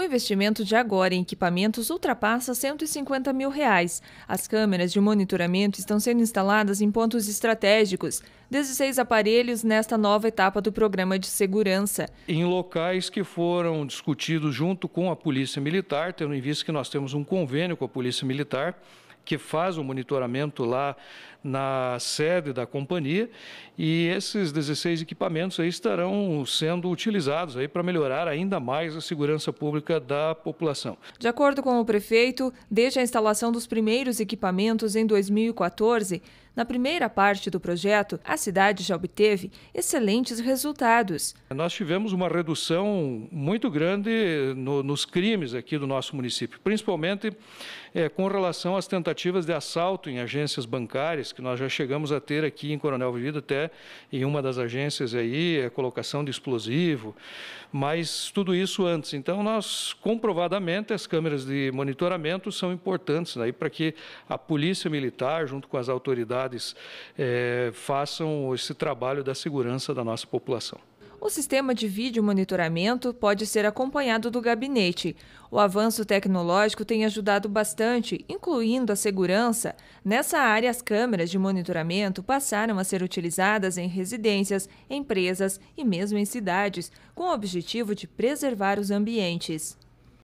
O investimento de agora em equipamentos ultrapassa 150 mil reais. As câmeras de monitoramento estão sendo instaladas em pontos estratégicos, 16 aparelhos nesta nova etapa do programa de segurança. Em locais que foram discutidos junto com a Polícia Militar, tendo em vista que nós temos um convênio com a Polícia Militar, que faz o monitoramento lá na sede da companhia e esses 16 equipamentos aí estarão sendo utilizados aí para melhorar ainda mais a segurança pública da população. De acordo com o prefeito, desde a instalação dos primeiros equipamentos em 2014, na primeira parte do projeto, a cidade já obteve excelentes resultados. Nós tivemos uma redução muito grande no, nos crimes aqui do nosso município, principalmente é, com relação às tentativas tentativas de assalto em agências bancárias, que nós já chegamos a ter aqui em Coronel Vivido, até em uma das agências aí, a é colocação de explosivo, mas tudo isso antes. Então, nós, comprovadamente, as câmeras de monitoramento são importantes né, para que a polícia militar, junto com as autoridades, é, façam esse trabalho da segurança da nossa população. O sistema de vídeo monitoramento pode ser acompanhado do gabinete. O avanço tecnológico tem ajudado bastante, incluindo a segurança. Nessa área, as câmeras de monitoramento passaram a ser utilizadas em residências, empresas e mesmo em cidades, com o objetivo de preservar os ambientes.